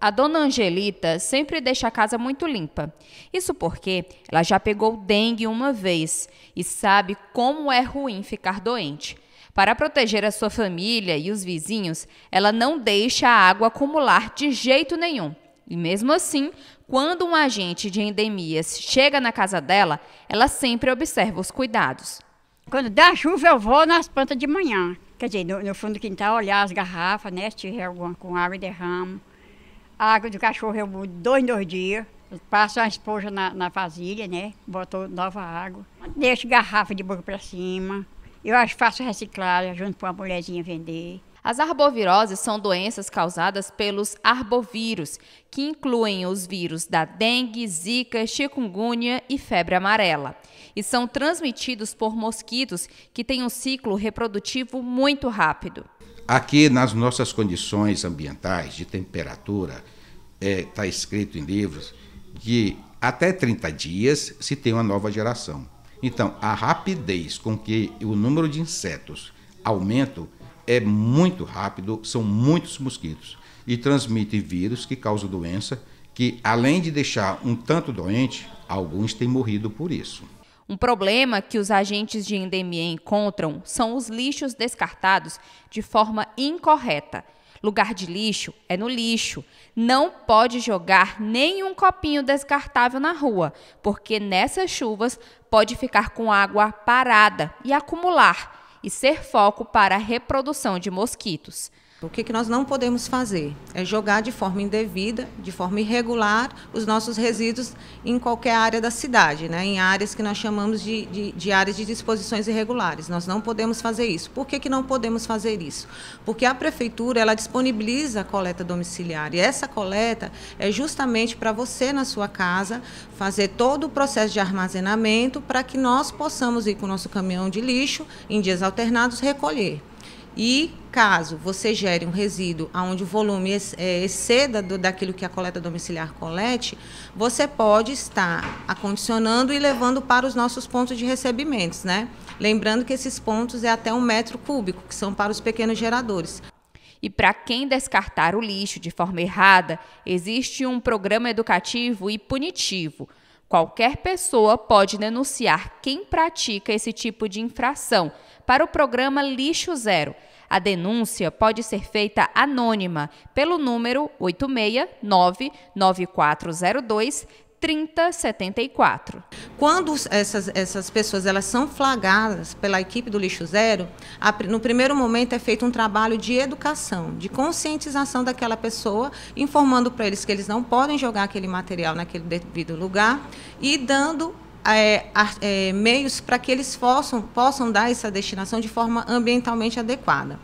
A dona Angelita sempre deixa a casa muito limpa. Isso porque ela já pegou dengue uma vez e sabe como é ruim ficar doente. Para proteger a sua família e os vizinhos, ela não deixa a água acumular de jeito nenhum. E mesmo assim, quando um agente de endemias chega na casa dela, ela sempre observa os cuidados. Quando dá chuva, eu vou nas plantas de manhã. Quer dizer, no, no fundo do quintal, olhar as garrafas, né? Se tiver alguma com água e derrama. A água do cachorro eu dou dois em dois dias. Passo a esponja na, na vasilha, né? Boto nova água. Deixo garrafa de boca para cima. Eu faço reciclagem junto com uma mulherzinha vender. As arboviroses são doenças causadas pelos arbovírus, que incluem os vírus da dengue, zika, chikungunya e febre amarela, e são transmitidos por mosquitos que têm um ciclo reprodutivo muito rápido. Aqui, nas nossas condições ambientais, de temperatura, está é, tá escrito em livros que até 30 dias se tem uma nova geração. Então, a rapidez com que o número de insetos aumenta é muito rápido, são muitos mosquitos e transmitem vírus que causam doença, que além de deixar um tanto doente, alguns têm morrido por isso. Um problema que os agentes de endemia encontram são os lixos descartados de forma incorreta. Lugar de lixo é no lixo. Não pode jogar nenhum copinho descartável na rua, porque nessas chuvas pode ficar com água parada e acumular e ser foco para a reprodução de mosquitos. O que, que nós não podemos fazer é jogar de forma indevida, de forma irregular, os nossos resíduos em qualquer área da cidade, né? em áreas que nós chamamos de, de, de áreas de disposições irregulares. Nós não podemos fazer isso. Por que, que não podemos fazer isso? Porque a prefeitura ela disponibiliza a coleta domiciliar e essa coleta é justamente para você, na sua casa, fazer todo o processo de armazenamento para que nós possamos ir com o nosso caminhão de lixo, em dias alternados, recolher. E caso você gere um resíduo onde o volume é, exceda do, daquilo que a coleta domiciliar colete, você pode estar acondicionando e levando para os nossos pontos de recebimentos, né? Lembrando que esses pontos é até um metro cúbico, que são para os pequenos geradores. E para quem descartar o lixo de forma errada, existe um programa educativo e punitivo Qualquer pessoa pode denunciar quem pratica esse tipo de infração para o programa Lixo Zero. A denúncia pode ser feita anônima pelo número 869 9402 3074. Quando essas, essas pessoas elas são flagradas pela equipe do Lixo Zero, a, no primeiro momento é feito um trabalho de educação, de conscientização daquela pessoa, informando para eles que eles não podem jogar aquele material naquele devido lugar e dando é, é, meios para que eles possam, possam dar essa destinação de forma ambientalmente adequada.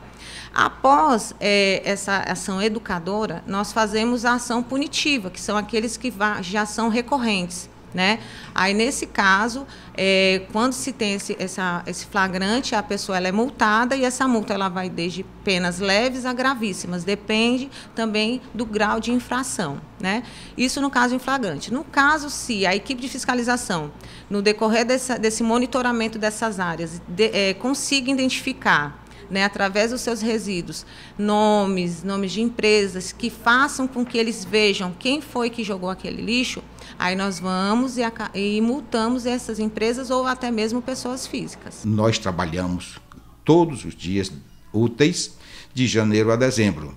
Após é, essa ação educadora, nós fazemos a ação punitiva, que são aqueles que já são recorrentes né? Aí, nesse caso, é, quando se tem esse, essa, esse flagrante, a pessoa ela é multada e essa multa ela vai desde penas leves a gravíssimas, depende também do grau de infração. Né? Isso no caso em flagrante. No caso, se a equipe de fiscalização, no decorrer dessa, desse monitoramento dessas áreas, de, é, consiga identificar né, através dos seus resíduos, nomes, nomes de empresas que façam com que eles vejam quem foi que jogou aquele lixo, aí nós vamos e, e multamos essas empresas ou até mesmo pessoas físicas. Nós trabalhamos todos os dias úteis de janeiro a dezembro.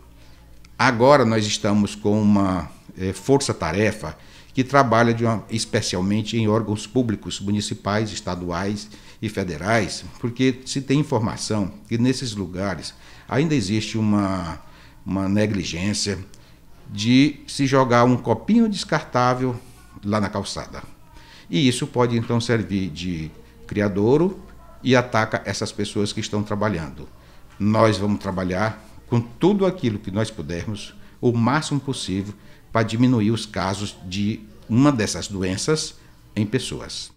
Agora nós estamos com uma é, força-tarefa que trabalha uma, especialmente em órgãos públicos, municipais, estaduais e federais, porque se tem informação que nesses lugares ainda existe uma, uma negligência de se jogar um copinho descartável lá na calçada. E isso pode então servir de criadouro e ataca essas pessoas que estão trabalhando. Nós vamos trabalhar com tudo aquilo que nós pudermos, o máximo possível, para diminuir os casos de uma dessas doenças em pessoas.